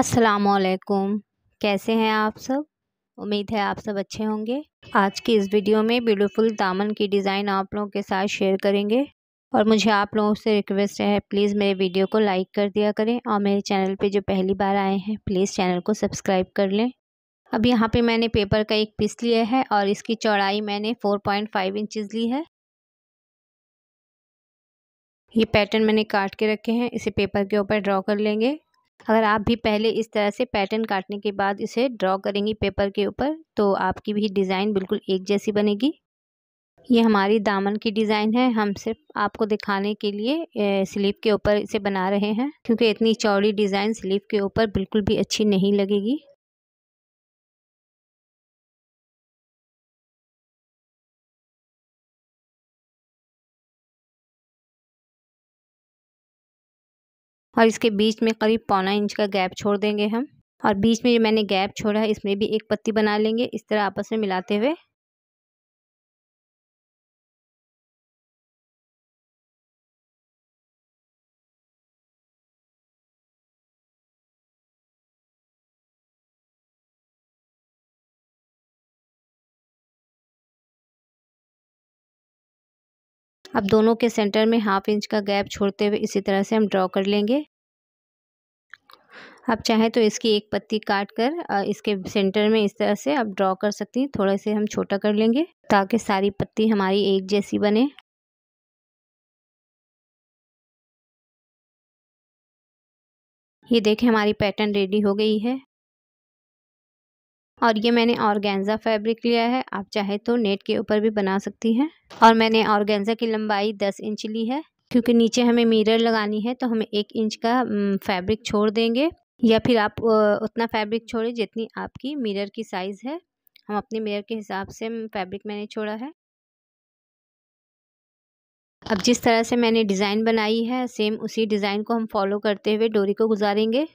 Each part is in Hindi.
असलकुम कैसे हैं आप सब उम्मीद है आप सब अच्छे होंगे आज की इस वीडियो में ब्यूटीफुल दामन की डिज़ाइन आप लोगों के साथ शेयर करेंगे और मुझे आप लोगों से रिक्वेस्ट है प्लीज़ मेरे वीडियो को लाइक कर दिया करें और मेरे चैनल पे जो पहली बार आए हैं प्लीज़ चैनल को सब्सक्राइब कर लें अब यहाँ पे मैंने पेपर का एक पीस लिया है और इसकी चौड़ाई मैंने फ़ोर पॉइंट फाइव इंचज़ ली है ये पैटर्न मैंने काट के रखे हैं इसे पेपर के ऊपर ड्रॉ कर लेंगे अगर आप भी पहले इस तरह से पैटर्न काटने के बाद इसे ड्रॉ करेंगी पेपर के ऊपर तो आपकी भी डिज़ाइन बिल्कुल एक जैसी बनेगी ये हमारी दामन की डिज़ाइन है हम सिर्फ आपको दिखाने के लिए स्लीव के ऊपर इसे बना रहे हैं क्योंकि इतनी चौड़ी डिज़ाइन स्लीव के ऊपर बिल्कुल भी अच्छी नहीं लगेगी और इसके बीच में करीब पौना इंच का गैप छोड़ देंगे हम और बीच में जो मैंने गैप छोड़ा है इसमें भी एक पत्ती बना लेंगे इस तरह आपस में मिलाते हुए अब दोनों के सेंटर में हाफ इंच का गैप छोड़ते हुए इसी तरह से हम ड्रॉ कर लेंगे आप चाहें तो इसकी एक पत्ती काट कर इसके सेंटर में इस तरह से आप ड्रॉ कर सकती हैं थोड़े से हम छोटा कर लेंगे ताकि सारी पत्ती हमारी एक जैसी बने ये देखें हमारी पैटर्न रेडी हो गई है और ये मैंने ऑर्गेन्जा फैब्रिक लिया है आप चाहे तो नेट के ऊपर भी बना सकती हैं और मैंने ऑर्गेन्जा की लंबाई दस इंच ली है क्योंकि नीचे हमें मिरर लगानी है तो हम एक इंच का फैब्रिक छोड़ देंगे या फिर आप उतना फैब्रिक छोड़ें जितनी आपकी मिरर की साइज़ है हम अपने मिरर के हिसाब से फैब्रिक मैंने छोड़ा है अब जिस तरह से मैंने डिज़ाइन बनाई है सेम उसी डिज़ाइन को हम फॉलो करते हुए डोरी को गुजारेंगे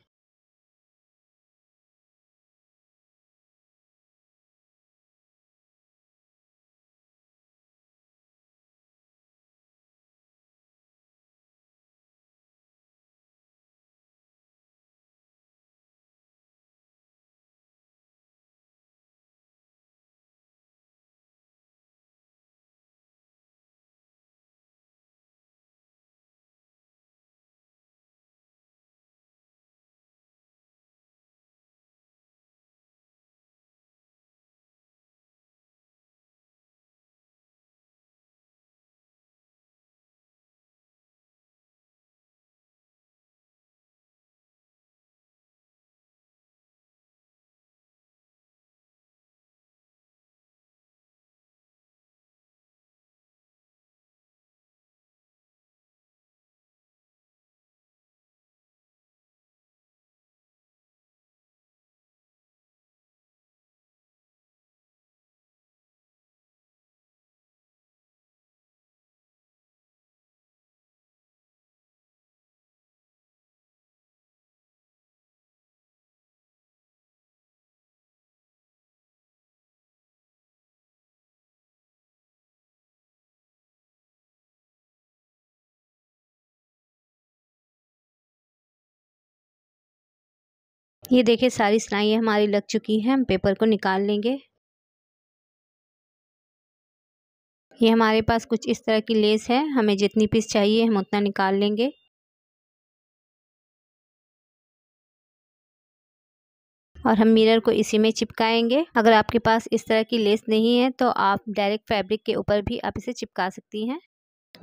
ये देखिए सारी सिलाइयाँ हमारी लग चुकी हैं हम पेपर को निकाल लेंगे ये हमारे पास कुछ इस तरह की लेस है हमें जितनी पीस चाहिए हम उतना निकाल लेंगे और हम मिरर को इसी में चिपकाएंगे अगर आपके पास इस तरह की लेस नहीं है तो आप डायरेक्ट फैब्रिक के ऊपर भी आप इसे चिपका सकती हैं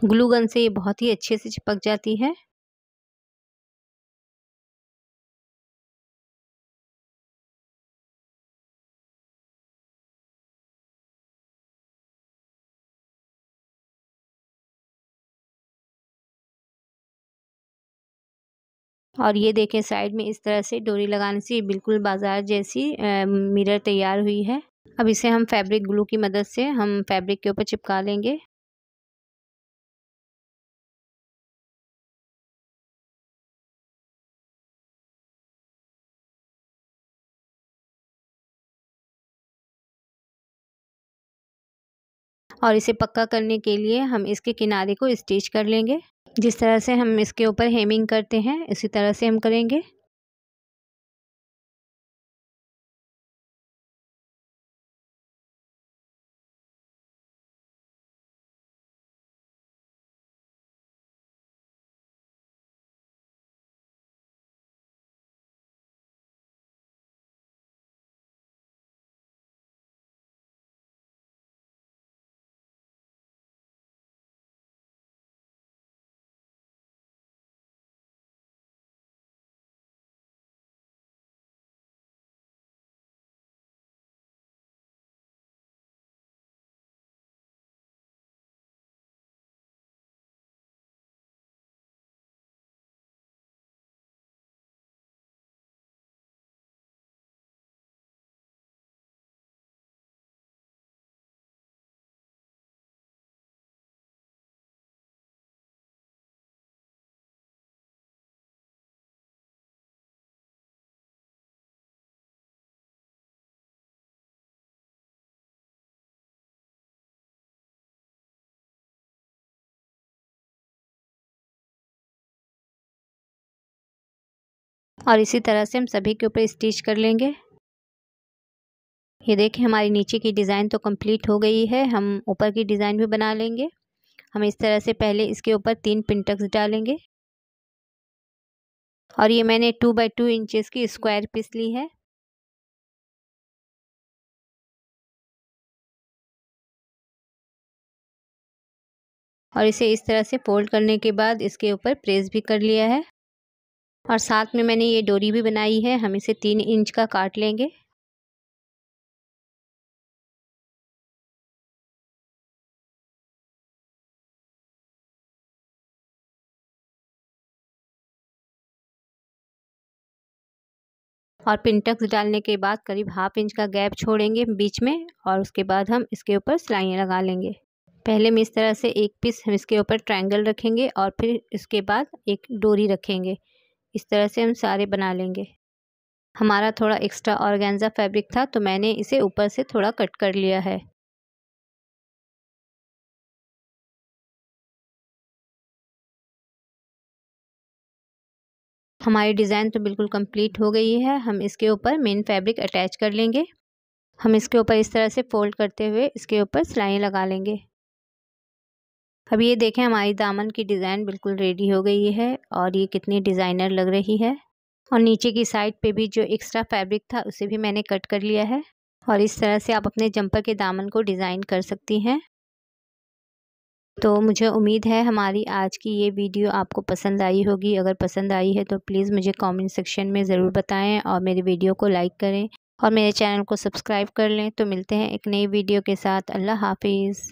ग्लू गन से ये बहुत ही अच्छे से चिपक जाती है और ये देखें साइड में इस तरह से डोरी लगाने से बिल्कुल बाज़ार जैसी मिरर तैयार हुई है अब इसे हम फैब्रिक ग्लू की मदद से हम फैब्रिक के ऊपर चिपका लेंगे और इसे पक्का करने के लिए हम इसके किनारे को स्टिच कर लेंगे जिस तरह से हम इसके ऊपर हेमिंग करते हैं इसी तरह से हम करेंगे और इसी तरह से हम सभी के ऊपर स्टिच कर लेंगे ये देखें हमारी नीचे की डिज़ाइन तो कंप्लीट हो गई है हम ऊपर की डिज़ाइन भी बना लेंगे हम इस तरह से पहले इसके ऊपर तीन पिंटक्स डालेंगे और ये मैंने टू बाई टू इंचज़ की स्क्वायर पीस ली है और इसे इस तरह से फोल्ड करने के बाद इसके ऊपर प्रेस भी कर लिया है और साथ में मैंने ये डोरी भी बनाई है हम इसे तीन इंच का काट लेंगे और पिंटक्स डालने के बाद करीब हाफ इंच का गैप छोड़ेंगे बीच में और उसके बाद हम इसके ऊपर सिलाइयाँ लगा लेंगे पहले हम इस तरह से एक पीस हम इसके ऊपर ट्रायंगल रखेंगे और फिर इसके बाद एक डोरी रखेंगे इस तरह से हम सारे बना लेंगे हमारा थोड़ा एक्स्ट्रा ऑर्गेन्जा फैब्रिक था तो मैंने इसे ऊपर से थोड़ा कट कर लिया है हमारी डिज़ाइन तो बिल्कुल कंप्लीट हो गई है हम इसके ऊपर मेन फैब्रिक अटैच कर लेंगे हम इसके ऊपर इस तरह से फोल्ड करते हुए इसके ऊपर सिलाई लगा लेंगे अब ये देखें हमारी दामन की डिज़ाइन बिल्कुल रेडी हो गई है और ये कितनी डिज़ाइनर लग रही है और नीचे की साइड पे भी जो एक्स्ट्रा फैब्रिक था उसे भी मैंने कट कर लिया है और इस तरह से आप अपने जंपर के दामन को डिज़ाइन कर सकती हैं तो मुझे उम्मीद है हमारी आज की ये वीडियो आपको पसंद आई होगी अगर पसंद आई है तो प्लीज़ मुझे कमेंट सेक्शन में ज़रूर बताएं और मेरी वीडियो को लाइक करें और मेरे चैनल को सब्सक्राइब कर लें तो मिलते हैं एक नई वीडियो के साथ अल्लाह हाफिज़